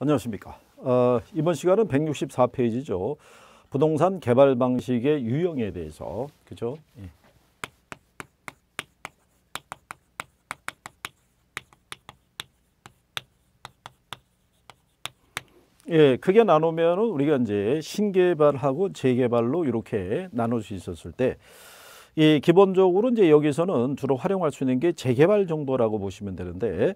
안녕하십니까. 어, 이번 시간은 164페이지죠. 부동산 개발 방식의 유형에 대해서 그죠? 예. 예, 크게 나누면 우리가 이제 신개발하고 재개발로 이렇게 나눌 수 있었을 때, 예, 기본적으로 이제 여기서는 주로 활용할 수 있는 게 재개발 정도라고 보시면 되는데,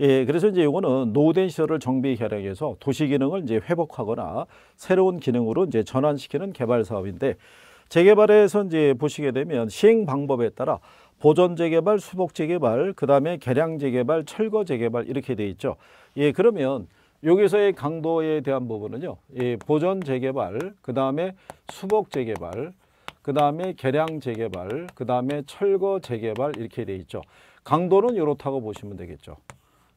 예, 그래서 이제 요거는 노후된 시설을 정비 결약해서 도시 기능을 이제 회복하거나 새로운 기능으로 이제 전환시키는 개발 사업인데 재개발에서 이제 보시게 되면 시행 방법에 따라 보존 재개발, 수복 재개발, 그다음에 개량 재개발, 철거 재개발 이렇게 돼 있죠. 예, 그러면 여기서의 강도에 대한 부분은요. 예, 보존 재개발, 그다음에 수복 재개발, 그다음에 개량 재개발, 그다음에 철거 재개발 이렇게 돼 있죠. 강도는 요렇다고 보시면 되겠죠.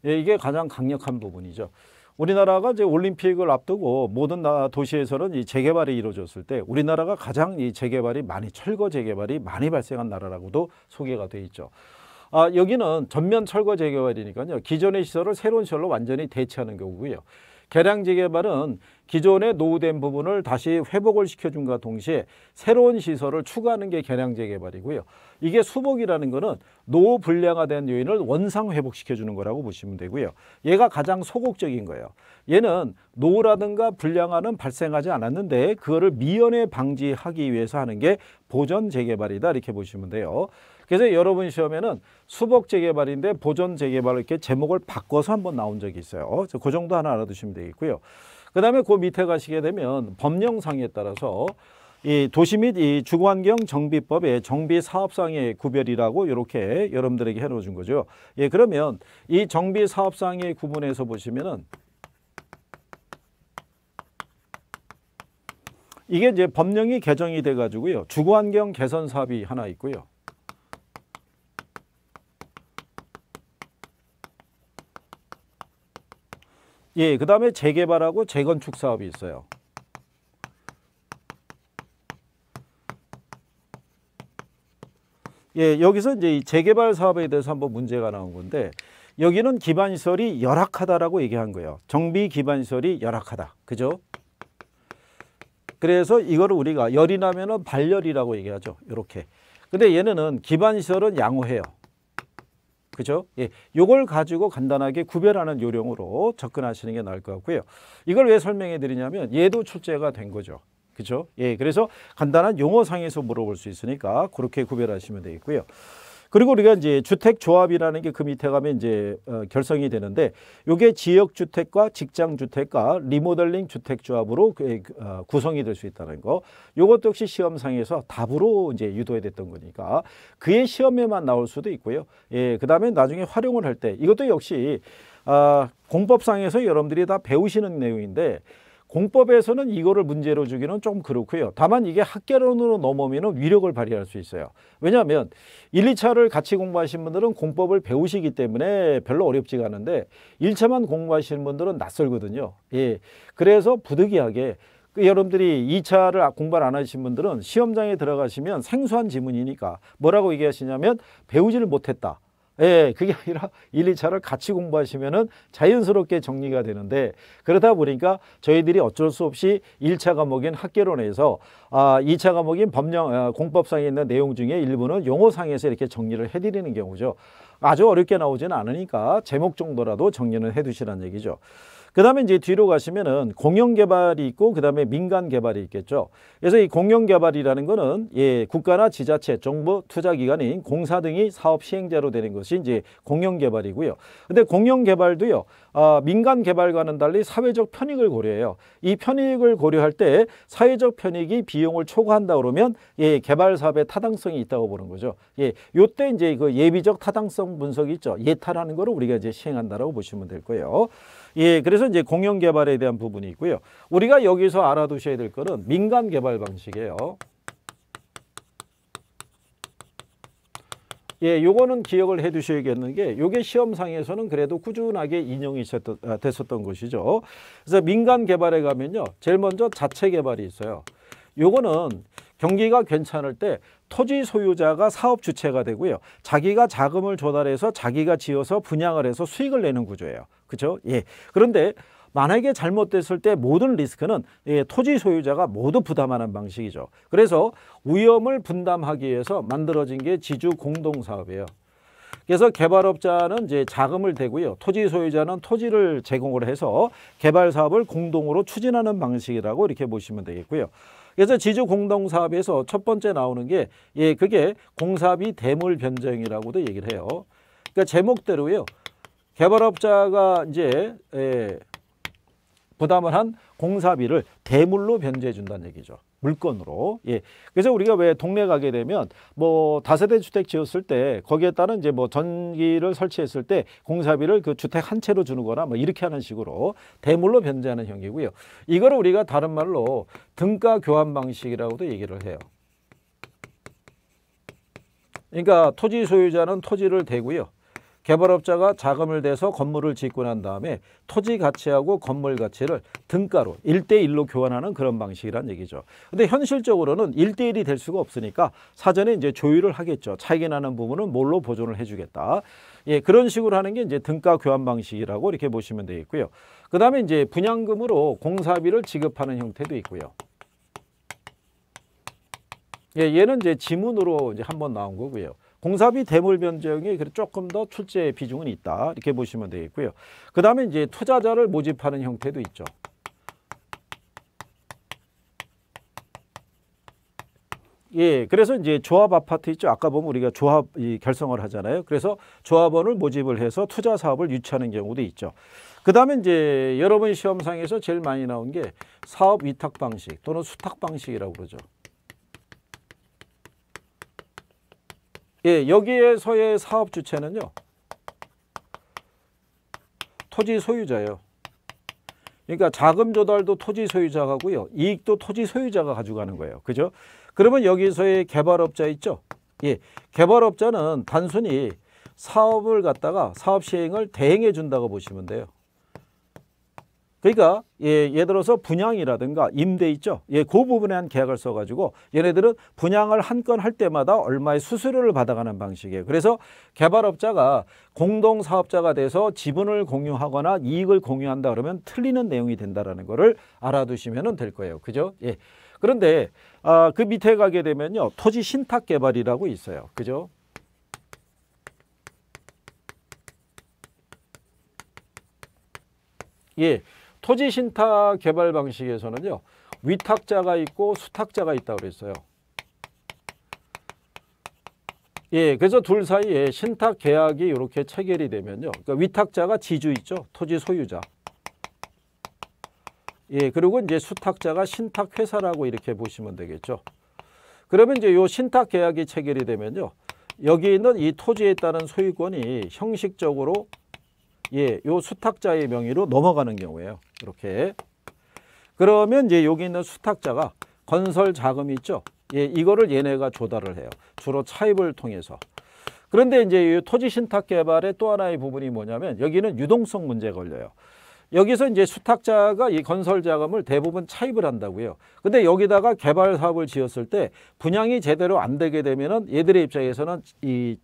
예, 이게 가장 강력한 부분이죠. 우리나라가 이제 올림픽을 앞두고 모든 도시에서는 이 재개발이 이루어졌을 때 우리나라가 가장 이 재개발이 많이 철거 재개발이 많이 발생한 나라라고도 소개가 돼 있죠. 아, 여기는 전면 철거 재개발이니까요. 기존의 시설을 새로운 시설로 완전히 대체하는 경우고요. 개량 재개발은 기존에 노후된 부분을 다시 회복을 시켜준과 동시에 새로운 시설을 추가하는 게 개량 재개발이고요. 이게 수복이라는 것은 노후 불량화된 요인을 원상 회복시켜주는 거라고 보시면 되고요. 얘가 가장 소극적인 거예요. 얘는 노후라든가 불량화는 발생하지 않았는데 그거를 미연에 방지하기 위해서 하는 게 보전 재개발이다 이렇게 보시면 돼요. 그래서 여러분 시험에는 수복 재개발인데 보존 재개발 이렇게 제목을 바꿔서 한번 나온 적이 있어요. 어, 그 정도 하나 알아두시면 되겠고요. 그 다음에 그 밑에 가시게 되면 법령상에 따라서 이 도시 및 이 주거환경 정비법의 정비 사업상의 구별이라고 이렇게 여러분들에게 해놓은 거죠. 예, 그러면 이 정비 사업상의 구분에서 보시면은 이게 이제 법령이 개정이 돼가지고요. 주거환경 개선 사업이 하나 있고요. 예, 그 다음에 재개발하고 재건축 사업이 있어요. 예, 여기서 이제 재개발 사업에 대해서 한번 문제가 나온 건데 여기는 기반시설이 열악하다라고 얘기한 거예요. 정비 기반시설이 열악하다. 그죠? 그래서 이거를 우리가 열이 나면은 발열이라고 얘기하죠. 이렇게. 근데 얘네는 기반시설은 양호해요. 그죠? 예. 요걸 가지고 간단하게 구별하는 요령으로 접근하시는 게 나을 것 같고요. 이걸 왜 설명해 드리냐면 얘도 출제가 된 거죠. 그죠? 예. 그래서 간단한 용어상에서 물어볼 수 있으니까 그렇게 구별하시면 되겠고요. 그리고 우리가 이제 주택조합이라는 게 그 밑에 가면 이제 어, 결성이 되는데 요게 지역주택과 직장주택과 리모델링 주택조합으로 그, 그, 어, 구성이 될 수 있다는 거. 요것 도 역시 시험상에서 답으로 이제 유도해됐던 거니까 그의 시험에만 나올 수도 있고요. 예, 그 다음에 나중에 활용을 할 때 이것도 역시 아, 공법상에서 여러분들이 다 배우시는 내용인데 공법에서는 이거를 문제로 주기는 좀 그렇고요. 다만 이게 학계론으로 넘어오면 위력을 발휘할 수 있어요. 왜냐하면 1, 2차를 같이 공부하신 분들은 공법을 배우시기 때문에 별로 어렵지가 않은데 1차만 공부하시는 분들은 낯설거든요. 예. 그래서 부득이하게 그 여러분들이 2차를 공부를 안 하신 분들은 시험장에 들어가시면 생소한 지문이니까 뭐라고 얘기하시냐면 배우지를 못했다. 예, 예, 그게 아니라 1, 2차를 같이 공부하시면은 자연스럽게 정리가 되는데 그러다 보니까 저희들이 어쩔 수 없이 1차 과목인 학계론에서 아, 2차 과목인 법령 아, 공법상에 있는 내용 중에 일부는 용어상에서 이렇게 정리를 해 드리는 경우죠. 아주 어렵게 나오지는 않으니까 제목 정도라도 정리는 해두시라는 얘기죠. 그 다음에 이제 뒤로 가시면은 공영 개발이 있고 그 다음에 민간 개발이 있겠죠. 그래서 이 공영 개발이라는 거는 예, 국가나 지자체, 정부, 투자기관인 공사 등이 사업 시행자로 되는 것이 이제 공영 개발이고요. 근데 공영 개발도요, 아, 민간 개발과는 달리 사회적 편익을 고려해요. 이 편익을 고려할 때 사회적 편익이 비용을 초과한다 그러면 예, 개발 사업의 타당성이 있다고 보는 거죠. 예, 요때 이제 그 예비적 타당성 분석이 있죠. 예타라는 거를 우리가 이제 시행한다라고 보시면 될 거예요. 예, 그래서 이제 공영 개발에 대한 부분이 있고요. 우리가 여기서 알아두셔야 될 것은 민간 개발 방식이에요. 예, 요거는 기억을 해 두셔야겠는 게 요게 시험상에서는 그래도 꾸준하게 인용이 아, 됐었던 것이죠. 그래서 민간 개발에 가면요. 제일 먼저 자체 개발이 있어요. 요거는 경기가 괜찮을 때 토지 소유자가 사업 주체가 되고요. 자기가 자금을 조달해서 자기가 지어서 분양을 해서 수익을 내는 구조예요. 그렇죠? 예. 그런데 만약에 잘못됐을 때 모든 리스크는 예, 토지 소유자가 모두 부담하는 방식이죠. 그래서 위험을 분담하기 위해서 만들어진 게 지주 공동사업이에요. 그래서 개발업자는 이제 자금을 대고요. 토지 소유자는 토지를 제공을 해서 개발 사업을 공동으로 추진하는 방식이라고 이렇게 보시면 되겠고요. 그래서 지주 공동 사업에서 첫 번째 나오는 게 예, 그게 공사비 대물 변정이라고도 얘기를 해요. 그러니까 제목대로요. 개발업자가 이제 에, 예, 부담을 한 공사비를 대물로 변제해 준다는 얘기죠. 물건으로. 예. 그래서 우리가 왜 동네 가게 되면 뭐 다세대 주택 지었을 때 거기에 따른 이제 뭐 전기를 설치했을 때 공사비를 그 주택 한 채로 주는 거나 뭐 이렇게 하는 식으로 대물로 변제하는 형이고요. 이걸 우리가 다른 말로 등가 교환 방식이라고도 얘기를 해요. 그러니까 토지 소유자는 토지를 대고요. 개발업자가 자금을 대서 건물을 짓고 난 다음에 토지 가치하고 건물 가치를 등가로 일대일로 교환하는 그런 방식이란 얘기죠. 근데 현실적으로는 일대일이될 수가 없으니까 사전에 이제 조율을 하겠죠. 차이가 나는 부분은 뭘로 보존을 해주겠다. 예, 그런 식으로 하는 게 이제 등가 교환 방식이라고 이렇게 보시면 되겠고요. 그 다음에 이제 분양금으로 공사비를 지급하는 형태도 있고요. 예, 얘는 이제 지문으로 이제 한번 나온 거고요. 공사비 대물 변정이 조금 더 출제 비중은 있다 이렇게 보시면 되겠고요. 그 다음에 이제 투자자를 모집하는 형태도 있죠. 예, 그래서 이제 조합 아파트 있죠. 아까 보면 우리가 조합 이 결성을 하잖아요. 그래서 조합원을 모집을 해서 투자 사업을 유치하는 경우도 있죠. 그 다음에 이제 여러분 시험상에서 제일 많이 나온 게 사업 위탁 방식 또는 수탁 방식이라고 그러죠. 예, 여기에서의 사업 주체는요. 토지 소유자예요. 그러니까 자금 조달도 토지 소유자가 고요 이익도 토지 소유자가 가져가는 거예요. 그죠? 그러면 여기서의 개발업자 있죠? 예. 개발업자는 단순히 사업을 갖다가 사업 시행을 대행해 준다고 보시면 돼요. 그러니까 예, 예를 들어서 분양이라든가 임대 있죠. 예, 그 부분에 한 계약을 써가지고 얘네들은 분양을 한 건 할 때마다 얼마의 수수료를 받아가는 방식이에요. 그래서 개발업자가 공동사업자가 돼서 지분을 공유하거나 이익을 공유한다 그러면 틀리는 내용이 된다라는 거를 알아두시면 될 거예요. 그죠? 예. 그런데 아, 그 밑에 가게 되면요. 토지 신탁 개발이라고 있어요. 그죠? 예. 토지 신탁 개발 방식에서는요. 위탁자가 있고 수탁자가 있다고 그랬어요. 예, 그래서 둘 사이에 신탁 계약이 이렇게 체결이 되면요. 그러니까 위탁자가 지주 있죠. 토지 소유자. 예, 그리고 이제 수탁자가 신탁 회사라고 이렇게 보시면 되겠죠. 그러면 이제 요 신탁 계약이 체결이 되면요. 여기 있는 이 토지에 따른 소유권이 형식적으로 예, 요 수탁자의 명의로 넘어가는 경우예요. 이렇게. 그러면 이제 여기 있는 수탁자가 건설 자금이 있죠. 예, 이거를 얘네가 조달을 해요. 주로 차입을 통해서. 그런데 이제 이 토지 신탁 개발의 또 하나의 부분이 뭐냐면 여기는 유동성 문제 걸려요. 여기서 이제 수탁자가 이 건설 자금을 대부분 차입을 한다고요. 근데 여기다가 개발 사업을 지었을 때 분양이 제대로 안 되게 되면은 얘들의 입장에서는 이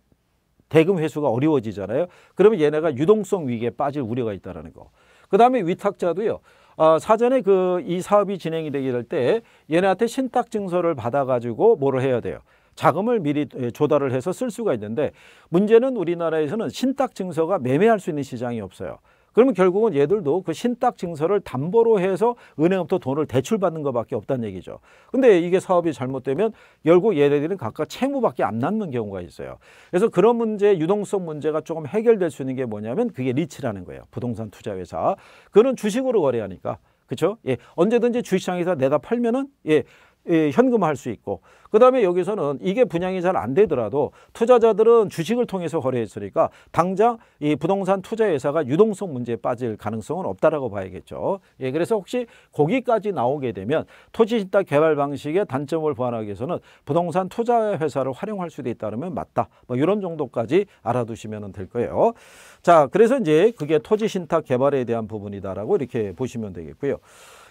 대금 회수가 어려워지잖아요. 그러면 얘네가 유동성 위기에 빠질 우려가 있다라는 거. 아, 그 다음에 위탁자도요. 어, 사전에 그 이 사업이 진행이 되게 될 때 얘네한테 신탁 증서를 받아가지고 뭐를 해야 돼요. 자금을 미리 예, 조달을 해서 쓸 수가 있는데 문제는 우리나라에서는 신탁 증서가 매매할 수 있는 시장이 없어요. 그러면 결국은 얘들도 그 신탁 증서를 담보로 해서 은행부터 돈을 대출받는 것밖에 없다는 얘기죠. 근데 이게 사업이 잘못되면 결국 얘네들은 각각 채무밖에 안 남는 경우가 있어요. 그래서 그런 문제, 유동성 문제가 조금 해결될 수 있는 게 뭐냐면 그게 리츠라는 거예요. 부동산 투자 회사. 그는 주식으로 거래하니까. 그렇죠? 예. 언제든지 주식시장에서 내다 팔면은 예, 예, 현금화할 수 있고 그 다음에 여기서는 이게 분양이 잘 안 되더라도 투자자들은 주식을 통해서 거래했으니까 당장 이 부동산 투자회사가 유동성 문제에 빠질 가능성은 없다라고 봐야겠죠. 예, 그래서 혹시 거기까지 나오게 되면 토지신탁 개발 방식의 단점을 보완하기 위해서는 부동산 투자회사를 활용할 수도 있다면 맞다. 뭐 이런 정도까지 알아두시면 될 거예요. 자, 그래서 이제 그게 토지신탁 개발에 대한 부분이다라고 이렇게 보시면 되겠고요.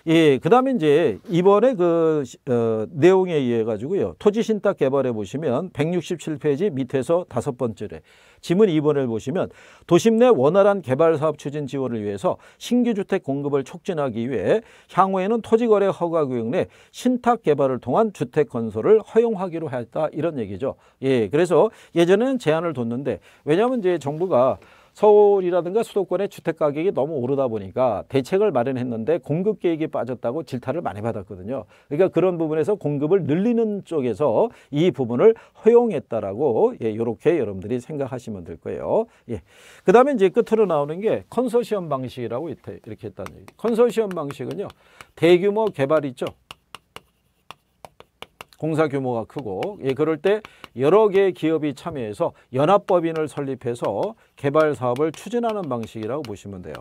예, 그 다음에 이제 이번에 그, 어, 내용에 의해 가지고요. 토지신탁 개발에 보시면 167페이지 밑에서 다섯 번째래 지문 2번을 보시면 도심 내 원활한 개발 사업 추진 지원을 위해서 신규 주택 공급을 촉진하기 위해 향후에는 토지거래 허가 구역 내 신탁 개발을 통한 주택 건설을 허용하기로 했다 이런 얘기죠. 예, 그래서 예전에는 제한을 뒀는데 왜냐하면 이제 정부가 서울이라든가 수도권의 주택 가격이 너무 오르다 보니까 대책을 마련했는데 공급 계획이 빠졌다고 질타를 많이 받았거든요. 그러니까 그런 부분에서 공급을 늘리는 쪽에서 이 부분을 허용했다라고 예, 이렇게 여러분들이 생각하시면 될 거예요. 예. 그다음에 이제 끝으로 나오는 게 컨소시엄 방식이라고 이렇게 했다는 얘기. 컨소시엄 방식은요. 대규모 개발 있죠. 공사 규모가 크고 예, 그럴 때 여러 개의 기업이 참여해서 연합법인을 설립해서 개발 사업을 추진하는 방식이라고 보시면 돼요.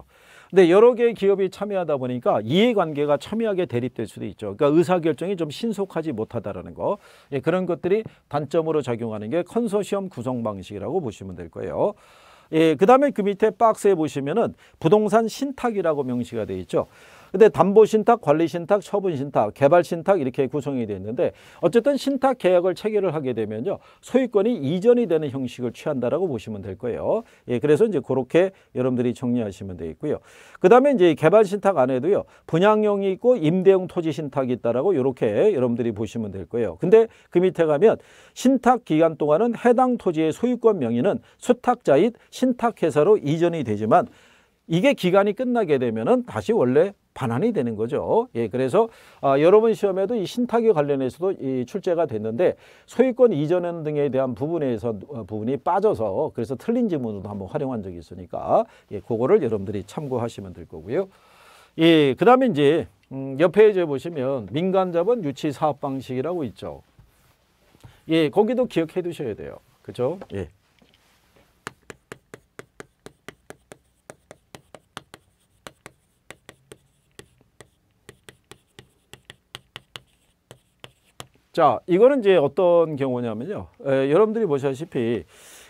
근데 여러 개의 기업이 참여하다 보니까 이해관계가 참여하게 대립될 수도 있죠. 그러니까 의사결정이 좀 신속하지 못하다는 거. 예, 그런 것들이 단점으로 작용하는 게 컨소시엄 구성 방식이라고 보시면 될 거예요. 예, 그 다음에 그 밑에 박스에 보시면은 부동산 신탁이라고 명시가 되어 있죠. 근데 담보 신탁, 관리 신탁, 처분 신탁, 개발 신탁 이렇게 구성이 되어 있는데 어쨌든 신탁 계약을 체결을 하게 되면요. 소유권이 이전이 되는 형식을 취한다라고 보시면 될 거예요. 예, 그래서 이제 그렇게 여러분들이 정리하시면 되겠고요. 그다음에 이제 개발 신탁 안에도요. 분양용이 있고 임대용 토지 신탁이 있다라고 이렇게 여러분들이 보시면 될 거예요. 근데 그 밑에 가면 신탁 기간 동안은 해당 토지의 소유권 명의는 수탁자인 신탁회사로 이전이 되지만 이게 기간이 끝나게 되면은 다시 원래 반환이 되는 거죠. 예, 그래서 아, 여러 번 시험에도 이 신탁에 관련해서도 이 출제가 됐는데 소유권 이전 등에 대한 부분에서 어, 부분이 빠져서 그래서 틀린 지문으로 한번 활용한 적이 있으니까 예, 그거를 여러분들이 참고하시면 될 거고요. 예, 그다음에 이제 음, 옆에 이제 보시면 민간 자본 유치 사업 방식이라고 있죠. 예, 거기도 기억해 두셔야 돼요. 그죠? 예. 자, 이거는 이제 어떤 경우냐면요. 에, 여러분들이 보시다시피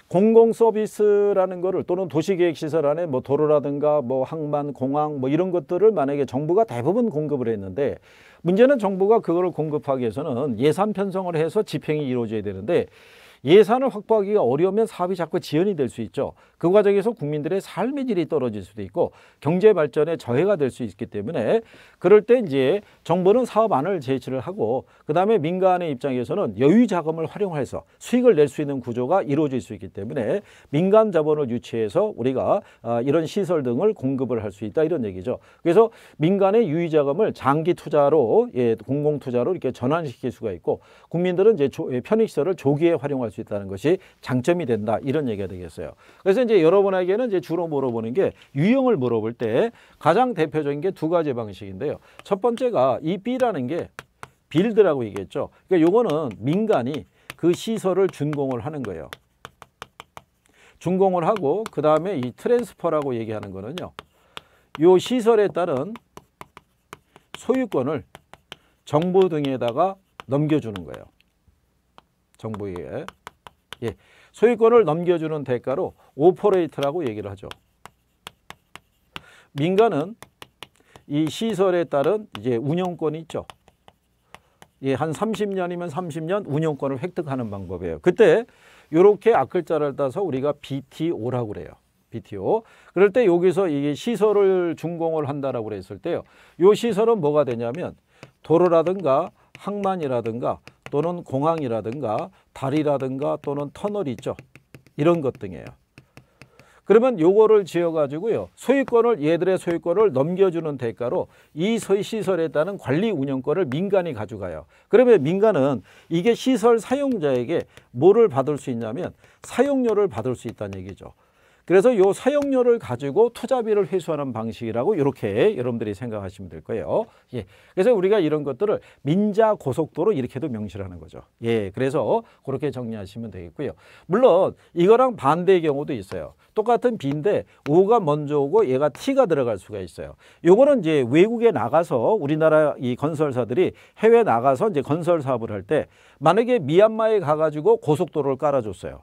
공공 서비스라는 거를 또는 도시계획 시설 안에 뭐 도로라든가 뭐 항만, 공항 뭐 이런 것들을 만약에 정부가 대부분 공급을 했는데 문제는 정부가 그거를 공급하기 위해서는 예산 편성을 해서 집행이 이루어져야 되는데 예산을 확보하기가 어려우면 사업이 자꾸 지연이 될 수 있죠. 그 과정에서 국민들의 삶의 질이 떨어질 수도 있고 경제 발전에 저해가 될 수 있기 때문에 그럴 때 이제 정부는 사업안을 제시를 하고 그다음에 민간의 입장에서는 여유 자금을 활용해서 수익을 낼 수 있는 구조가 이루어질 수 있기 때문에 민간 자본을 유치해서 우리가 아, 이런 시설 등을 공급을 할 수 있다 이런 얘기죠. 그래서 민간의 유의 자금을 장기 투자로 예, 공공 투자로 이렇게 전환시킬 수가 있고 국민들은 이제 조, 예, 편익 시설을 조기에 활용할 수 있다는 것이 장점이 된다 이런 얘기가 되겠어요. 그래서 이제 여러분에게는 이제 주로 물어보는 게 유형을 물어볼 때 가장 대표적인 게 두 가지 방식인데요. 첫 번째가 이 B라는 게 빌드라고 얘기했죠. 그러니까 요거는 민간이 그 시설을 준공을 하는 거예요. 준공을 하고 그 다음에 이 트랜스퍼라고 얘기하는 거는요. 요 시설에 따른 소유권을 정부 등에다가 넘겨주는 거예요. 정부에. 예, 소유권을 넘겨주는 대가로 오퍼레이트라고 얘기를 하죠. 민간은 이 시설에 따른 이제 운영권이 있죠. 예, 한 30년이면 30년 운영권을 획득하는 방법이에요. 그때 이렇게 앞글자를 따서 우리가 BTO라고 그래요. BTO. 그럴 때 여기서 이게 시설을 준공을 한다라고 그랬을 때요. 이 시설은 뭐가 되냐면 도로라든가 항만이라든가 또는 공항이라든가 다리라든가 또는 터널이 있죠. 이런 것 등이에요. 그러면 요거를 지어가지고요. 소유권을 얘들의 소유권을 넘겨주는 대가로 이 시설에 따른 관리 운영권을 민간이 가져가요. 그러면 민간은 이게 시설 사용자에게 뭐를 받을 수 있냐면 사용료를 받을 수 있다는 얘기죠. 그래서 요 사용료를 가지고 투자비를 회수하는 방식이라고 이렇게 여러분들이 생각하시면 될 거예요. 예. 그래서 우리가 이런 것들을 민자 고속도로 이렇게도 명시를 하는 거죠. 예. 그래서 그렇게 정리하시면 되겠고요. 물론 이거랑 반대의 경우도 있어요. 똑같은 B인데 O가 먼저 오고 얘가 T가 들어갈 수가 있어요. 요거는 이제 외국에 나가서 우리나라 이 건설사들이 해외 나가서 이제 건설 사업을 할 때 만약에 미얀마에 가가지고 고속도로를 깔아줬어요.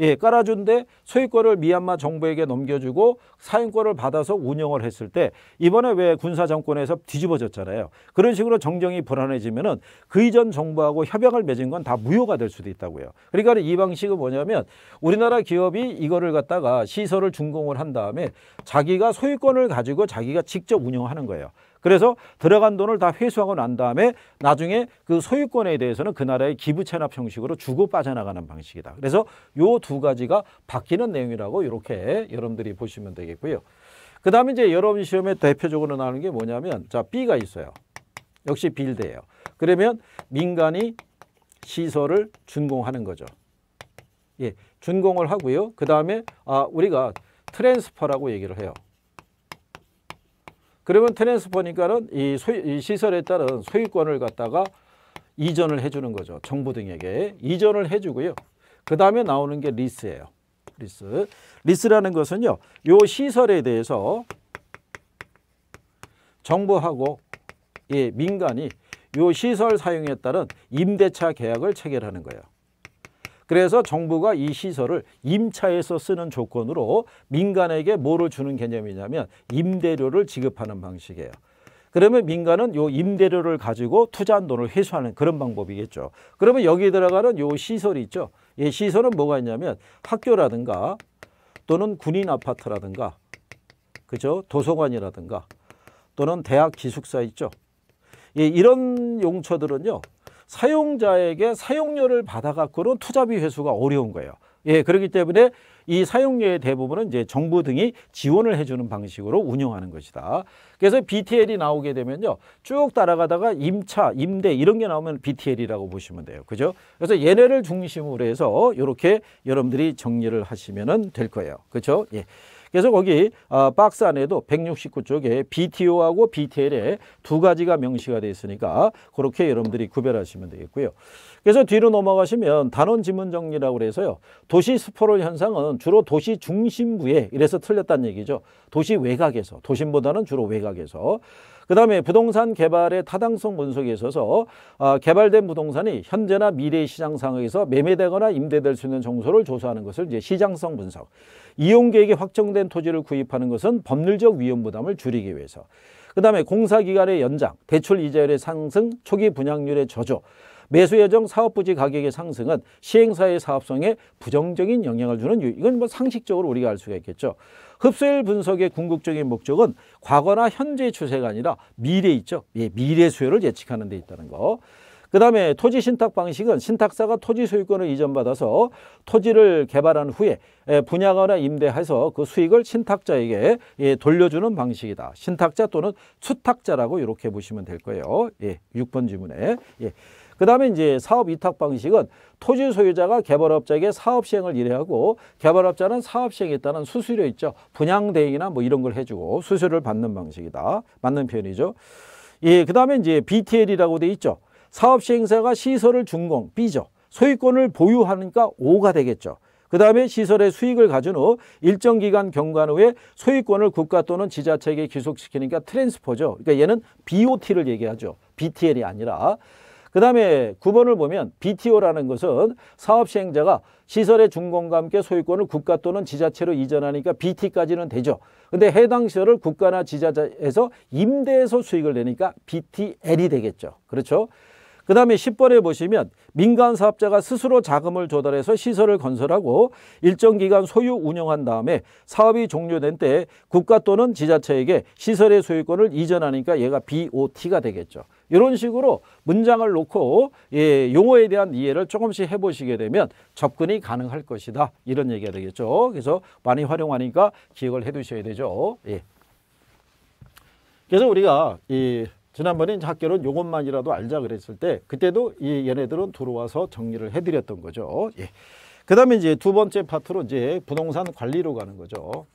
예, 깔아준데 소유권을 미얀마 정부에게 넘겨주고 사용권을 받아서 운영을 했을 때 이번에 왜 군사 정권에서 뒤집어졌잖아요. 그런 식으로 정정이 불안해지면은 그 이전 정부하고 협약을 맺은 건 다 무효가 될 수도 있다고요. 그러니까 이 방식은 뭐냐면 우리나라 기업이 이거를 갖다가 시설을 준공을 한 다음에 자기가 소유권을 가지고 자기가 직접 운영하는 거예요. 그래서 들어간 돈을 다 회수하고 난 다음에 나중에 그 소유권에 대해서는 그 나라의 기부 체납 형식으로 주고 빠져나가는 방식이다. 그래서 요 두 가지가 바뀌는 내용이라고 이렇게 여러분들이 보시면 되겠고요. 그 다음에 이제 여러분 시험에 대표적으로 나오는 게 뭐냐면 자 B가 있어요. 역시 빌드예요. 그러면 민간이 시설을 준공하는 거죠. 예, 준공을 하고요. 그 다음에 아, 우리가 트랜스퍼라고 얘기를 해요. 그러면 테네스보니까는 이, 이, 시설에 따른 소유권을 갖다가 이전을 해주는 거죠. 정부 등에게 이전을 해주고요. 그 다음에 나오는 게 리스예요. 리스. 리스라는 것은요. 요 시설에 대해서 정부하고 예, 민간이 요 시설 사용에 따른 임대차 계약을 체결하는 거예요. 그래서 정부가 이 시설을 임차해서 쓰는 조건으로 민간에게 뭐를 주는 개념이냐면 임대료를 지급하는 방식이에요. 그러면 민간은 요 임대료를 가지고 투자한 돈을 회수하는 그런 방법이겠죠. 그러면 여기 들어가는 요 시설이 있죠. 이 예, 시설은 뭐가 있냐면 학교라든가 또는 군인 아파트라든가 그죠? 도서관이라든가 또는 대학 기숙사 있죠. 예, 이런 용처들은요. 사용자에게 사용료를 받아갖고는 투자비 회수가 어려운 거예요. 예, 그렇기 때문에 이 사용료의 대부분은 이제 정부 등이 지원을 해주는 방식으로 운영하는 것이다. 그래서 BTL이 나오게 되면요. 쭉 따라가다가 임차, 임대 이런 게 나오면 BTL이라고 보시면 돼요. 그죠? 그래서 얘네를 중심으로 해서 이렇게 여러분들이 정리를 하시면 될 거예요. 그죠 예. 그래서 거기 어, 박스 안에도 169쪽에 BTO하고 BTL에 두 가지가 명시가 되어 있으니까 그렇게 여러분들이 구별하시면 되겠고요. 그래서 뒤로 넘어가시면 단원 지문 정리라고 해서요. 도시 스포롤 현상은 주로 도시 중심부에 이래서 틀렸다는 얘기죠. 도시 외곽에서 도심보다는 주로 외곽에서 그 다음에 부동산 개발의 타당성 분석에 있어서 어, 개발된 부동산이 현재나 미래 시장 상황에서 매매되거나 임대될 수 있는 정서를 조사하는 것을 이제 시장성 분석. 이용 계획이 확정된 토지를 구입하는 것은 법률적 위험 부담을 줄이기 위해서. 그 다음에 공사기간의 연장, 대출 이자율의 상승, 초기 분양률의 저조, 매수 예정 사업 부지 가격의 상승은 시행사의 사업성에 부정적인 영향을 주는 이유. 이건 뭐 상식적으로 우리가 알 수가 있겠죠. 흡수율 분석의 궁극적인 목적은 과거나 현재의 추세가 아니라 미래 있죠. 예, 미래 수요를 예측하는 데 있다는 거. 그 다음에 토지 신탁 방식은 신탁사가 토지 소유권을 이전받아서 토지를 개발한 후에 예, 분양하거나 임대해서 그 수익을 신탁자에게 예, 돌려주는 방식이다. 신탁자 또는 수탁자라고 이렇게 보시면 될 거예요. 예, 6번 지문에. 예. 그 다음에 이제 사업 위탁 방식은 토지 소유자가 개발업자에게 사업 시행을 의뢰하고 개발업자는 사업 시행에 따른 수수료 있죠. 분양 대행이나 뭐 이런 걸 해주고 수수료를 받는 방식이다. 맞는 표현이죠. 예, 그 다음에 이제 BTL이라고 돼 있죠. 사업 시행사가 시설을 준공 B죠. 소유권을 보유하니까 O가 되겠죠. 그 다음에 시설의 수익을 가진 후 일정 기간 경과 후에 소유권을 국가 또는 지자체에게 귀속시키니까 트랜스퍼죠. 그러니까 얘는 BOT를 얘기하죠. BTL이 아니라 그 다음에 9번을 보면 BTO라는 것은 사업시행자가 시설의 준공과 함께 소유권을 국가 또는 지자체로 이전하니까 BT까지는 되죠. 근데 해당 시설을 국가나 지자체에서 임대해서 수익을 내니까 BTL이 되겠죠. 그렇죠? 그 다음에 10번에 보시면 민간 사업자가 스스로 자금을 조달해서 시설을 건설하고 일정 기간 소유 운영한 다음에 사업이 종료된 때 국가 또는 지자체에게 시설의 소유권을 이전하니까 얘가 BOT가 되겠죠. 이런 식으로 문장을 놓고 예, 용어에 대한 이해를 조금씩 해보시게 되면 접근이 가능할 것이다. 이런 얘기가 되겠죠. 그래서 많이 활용하니까 기억을 해두셔야 되죠. 예. 그래서 우리가 이 지난번에 학교는 요것만이라도 알자 그랬을 때 그때도 이 얘네들은 들어와서 정리를 해드렸던 거죠. 예. 그 다음에 이제 두 번째 파트로 이제 부동산 관리로 가는 거죠.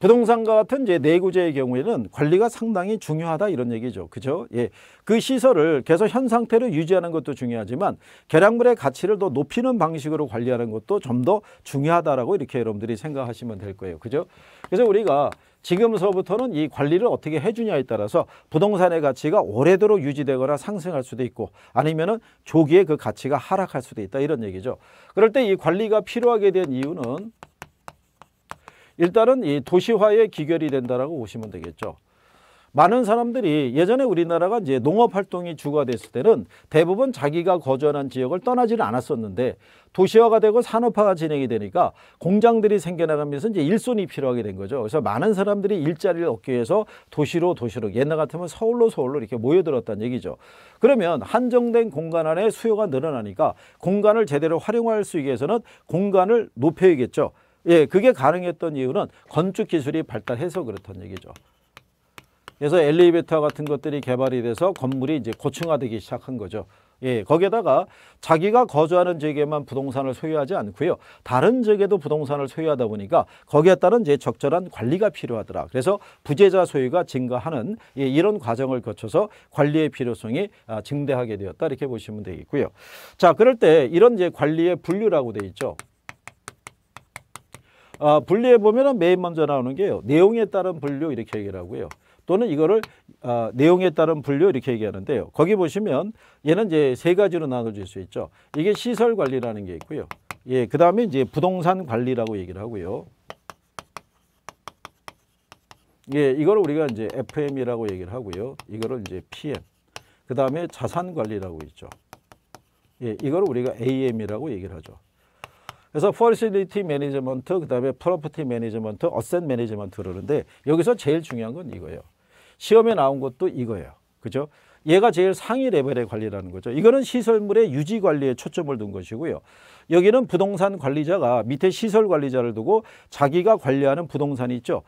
부동산과 같은 이제 내구재의 네 경우에는 관리가 상당히 중요하다 이런 얘기죠. 그죠? 예. 그 시설을 계속 현 상태로 유지하는 것도 중요하지만 계량물의 가치를 더 높이는 방식으로 관리하는 것도 좀 더 중요하다라고 이렇게 여러분들이 생각하시면 될 거예요. 그죠? 그래서 우리가 지금서부터는 이 관리를 어떻게 해주냐에 따라서 부동산의 가치가 오래도록 유지되거나 상승할 수도 있고 아니면은 조기에 그 가치가 하락할 수도 있다 이런 얘기죠. 그럴 때 이 관리가 필요하게 된 이유는 일단은 이 도시화의 기결이 된다라고 보시면 되겠죠. 많은 사람들이 예전에 우리나라가 이제 농업 활동이 주가 됐을 때는 대부분 자기가 거주하는 지역을 떠나지는 않았었는데 도시화가 되고 산업화가 진행이 되니까 공장들이 생겨나가면서 이제 일손이 필요하게 된 거죠. 그래서 많은 사람들이 일자리를 얻기 위해서 도시로 도시로 옛날 같으면 서울로 서울로 이렇게 모여들었다는 얘기죠. 그러면 한정된 공간 안에 수요가 늘어나니까 공간을 제대로 활용할 수 있게 해서는 공간을 높여야겠죠. 예, 그게 가능했던 이유는 건축 기술이 발달해서 그렇다는 얘기죠. 그래서 엘리베이터 같은 것들이 개발이 돼서 건물이 이제 고층화되기 시작한 거죠. 예, 거기에다가 자기가 거주하는 지역에만 부동산을 소유하지 않고요. 다른 지역에도 부동산을 소유하다 보니까 거기에 따른 이제 적절한 관리가 필요하더라. 그래서 부재자 소유가 증가하는 예, 이런 과정을 거쳐서 관리의 필요성이 아, 증대하게 되었다. 이렇게 보시면 되겠고요. 자, 그럴 때 이런 이제 관리의 분류라고 돼 있죠. 어, 분리해 보면은 맨 먼저 나오는 게요. 내용에 따른 분류 이렇게 얘기 하고요. 또는 이거를 어, 내용에 따른 분류 이렇게 얘기하는데요. 거기 보시면 얘는 이제 세 가지로 나눠질 수 있죠. 이게 시설 관리라는 게 있고요. 예, 그 다음에 이제 부동산 관리라고 얘기를 하고요. 예, 이걸 우리가 이제 FM이라고 얘기를 하고요. 이거를 이제 PM. 그 다음에 자산 관리라고 있죠. 예, 이걸 우리가 AM이라고 얘기를 하죠. 그래서 퍼시리티 매니지먼트, 그다음에 프로퍼티 매니지먼트, 어센 매니지먼트 그러는데 여기서 제일 중요한 건 이거예요. 시험에 나온 것도 이거예요. 그죠? 얘가 제일 상위 레벨의 관리라는 거죠. 이거는 시설물의 유지 관리에 초점을 둔 것이고요. 여기는 부동산 관리자가 밑에 시설 관리자를 두고 자기가 관리하는 부동산이 있죠.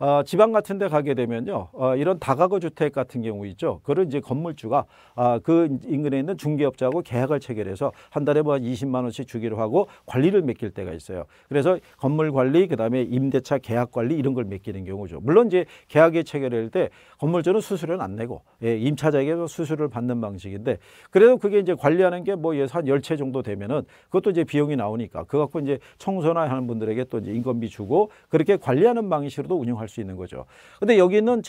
어, 지방 같은 데 가게 되면요. 어, 이런 다가구 주택 같은 경우 있죠. 그걸 이제 건물주가 아, 그 인근에 있는 중개업자하고 계약을 체결해서 한 달에 뭐한 20만 원씩 주기로 하고 관리를 맡길 때가 있어요. 그래서 건물 관리, 그다음에 임대차 계약 관리 이런 걸 맡기는 경우죠. 물론 이제 계약이체결될때 건물주는 수수료는 안 내고 예, 임차자에게 수수료를 받는 방식인데 그래도 그게 이제 관리하는 게 뭐 예산 1 0채 정도 되면은 그것도 이제 비용이 나오니까 그거 갖고 이제 청소나 하는 분들에게 또 이제 인건비 주고 그렇게 관리하는 방식으로도 운영할 할수 있는 거죠. 근데 여기는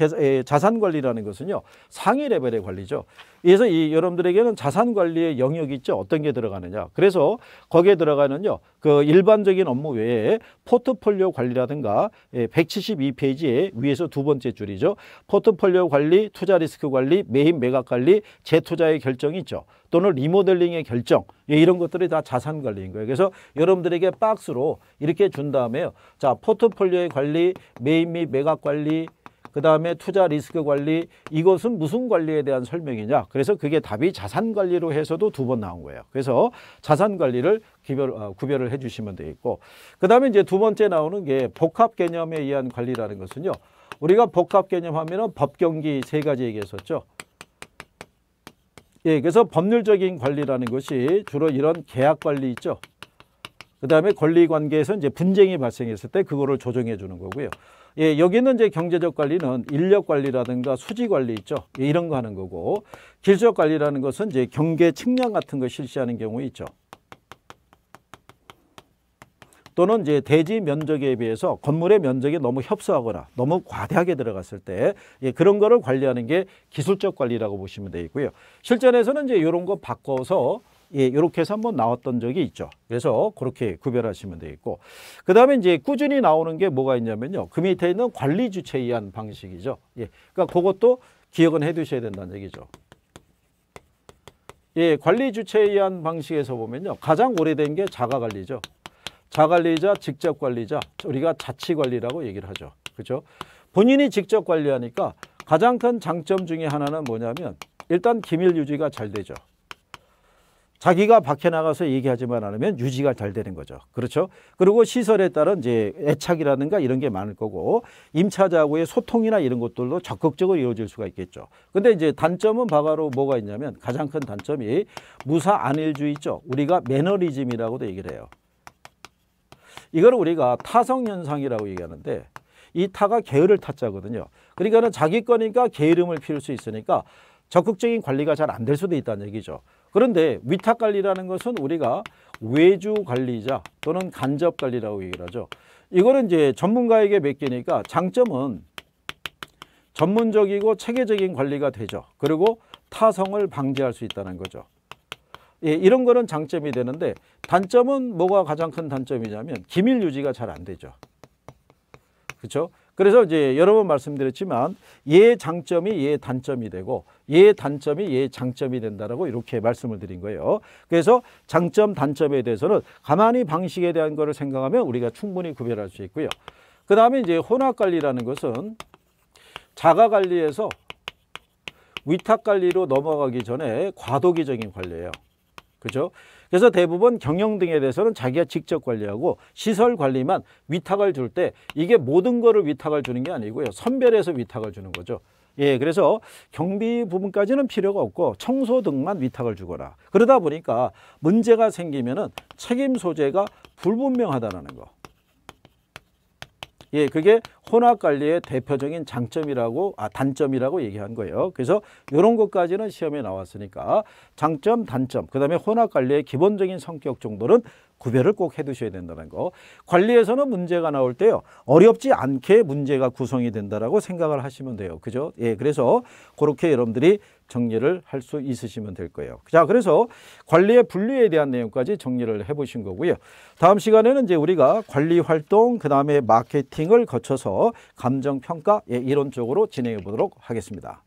자산 관리라는 것은요. 상위 레벨의 관리죠. 그래서 이 여러분들에게는 자산 관리의 영역이 있죠. 어떤 게 들어가느냐. 그래서 거기에 들어가는요. 그 일반적인 업무 외에 포트폴리오 관리라든가 172페이지에 예, 위에서 두 번째 줄이죠. 포트폴리오 관리, 투자 리스크 관리, 매입 매각 관리, 재투자의 결정이 있죠. 또는 리모델링의 결정 예, 이런 것들이 다 자산 관리인 거예요. 그래서 여러분들에게 박스로 이렇게 준 다음에요. 자 포트폴리오의 관리, 메인 및 매각 관리, 그 다음에 투자 리스크 관리 이것은 무슨 관리에 대한 설명이냐 그래서 그게 답이 자산 관리로 해서도 두 번 나온 거예요 그래서 자산 관리를 기별, 어, 구별을 해 주시면 되겠고 그 다음에 이제 두 번째 나오는 게 복합 개념에 의한 관리라는 것은요 우리가 복합 개념 하면은 법경기 세 가지 얘기했었죠 예, 그래서 법률적인 관리라는 것이 주로 이런 계약 관리 있죠. 그 다음에 권리 관계에서 이제 분쟁이 발생했을 때 그거를 조정해 주는 거고요. 예, 여기는 이제 경제적 관리는 인력 관리라든가 수지 관리 있죠. 예, 이런 거 하는 거고, 기술적 관리라는 것은 이제 경계 측량 같은 거 실시하는 경우 있죠. 또는 이제 대지 면적에 비해서 건물의 면적이 너무 협소하거나 너무 과대하게 들어갔을 때 예, 그런 거를 관리하는 게 기술적 관리라고 보시면 되겠고요. 실전에서는 이제 이런 거 바꿔서 예, 이렇게 해서 한번 나왔던 적이 있죠. 그래서 그렇게 구별하시면 되겠고 그 다음에 이제 꾸준히 나오는 게 뭐가 있냐면요. 그 밑에 있는 관리 주체에 의한 방식이죠. 예, 그러니까 그것도 기억은 해두셔야 된다는 얘기죠. 예, 관리 주체에 의한 방식에서 보면요. 가장 오래된 게 자가관리죠. 자관리자, 직접 관리자, 우리가 자치 관리라고 얘기를 하죠. 그렇죠? 본인이 직접 관리하니까 가장 큰 장점 중에 하나는 뭐냐면 일단 기밀 유지가 잘 되죠. 자기가 밖에 나가서 얘기하지만 않으면 유지가 잘 되는 거죠. 그렇죠? 그리고 시설에 따른 이제 애착이라든가 이런 게 많을 거고 임차자하고의 소통이나 이런 것들도 적극적으로 이루어질 수가 있겠죠. 근데 이제 단점은 바로 뭐가 있냐면 가장 큰 단점이 무사 안일주의죠. 우리가 매너리즘이라고도 얘기를 해요. 이걸 우리가 타성현상이라고 얘기하는데 이 타가 게으를 타자거든요. 그러니까 자기 거니까 게으름을 피울 수 있으니까 적극적인 관리가 잘 안 될 수도 있다는 얘기죠. 그런데 위탁 관리라는 것은 우리가 외주 관리자 또는 간접 관리라고 얘기를 하죠. 이거는 이제 전문가에게 맡기니까 장점은 전문적이고 체계적인 관리가 되죠. 그리고 타성을 방지할 수 있다는 거죠. 예, 이런 거는 장점이 되는데 단점은 뭐가 가장 큰 단점이냐면 기밀 유지가 잘 안 되죠. 그렇죠? 그래서 이제 여러 번 말씀드렸지만 얘 장점이 얘 단점이 되고 얘 단점이 얘 장점이 된다라고 이렇게 말씀을 드린 거예요. 그래서 장점 단점에 대해서는 가만히 방식에 대한 거를 생각하면 우리가 충분히 구별할 수 있고요. 그 다음에 이제 혼합관리라는 것은 자가관리에서 위탁관리로 넘어가기 전에 과도기적인 관리예요. 그죠? 그래서 대부분 경영 등에 대해서는 자기가 직접 관리하고 시설 관리만 위탁을 줄 때 이게 모든 거를 위탁을 주는 게 아니고요. 선별해서 위탁을 주는 거죠. 예, 그래서 경비 부분까지는 필요가 없고 청소 등만 위탁을 주거라. 그러다 보니까 문제가 생기면은 책임 소재가 불분명하다는 거. 예, 그게 혼합 관리의 대표적인 장점이라고 아 단점이라고 얘기한 거예요. 그래서 이런 것까지는 시험에 나왔으니까 장점, 단점, 그다음에 혼합 관리의 기본적인 성격 정도는 구별을 꼭 해두셔야 된다는 거. 관리에서는 문제가 나올 때요. 어렵지 않게 문제가 구성이 된다라고 생각을 하시면 돼요. 그죠? 예, 그래서 그렇게 여러분들이 정리를 할 수 있으시면 될 거예요. 자, 그래서 관리의 분류에 대한 내용까지 정리를 해보신 거고요. 다음 시간에는 이제 우리가 관리 활동, 그 다음에 마케팅을 거쳐서 감정 평가 예, 이론 쪽으로 진행해 보도록 하겠습니다.